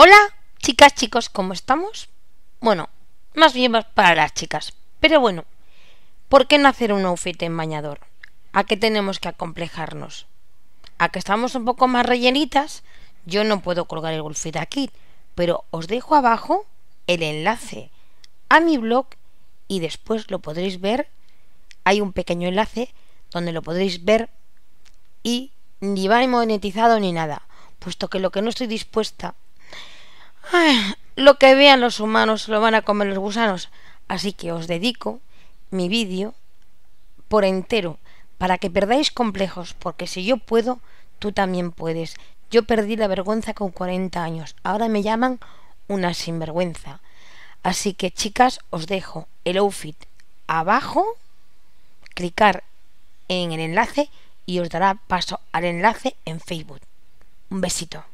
Hola, chicas, chicos, ¿cómo estamos? Bueno, más bien para las chicas. Pero bueno, ¿por qué no hacer un outfit en bañador? ¿A qué tenemos que acomplejarnos? A que estamos un poco más rellenitas, yo no puedo colgar el outfit aquí, pero os dejo abajo el enlace a mi blog y después lo podréis ver. Hay un pequeño enlace donde lo podréis ver y ni va monetizado ni nada, puesto que lo que no estoy dispuesta lo que vean los humanos lo van a comer los gusanos. Así que os dedico mi vídeo por entero, para que perdáis complejos, porque si yo puedo, tú también puedes. Yo perdí la vergüenza con 40 años, ahora me llaman una sinvergüenza. Así que chicas, os dejo el outfit abajo, clicar en el enlace y os dará paso al enlace en Facebook. Un besito.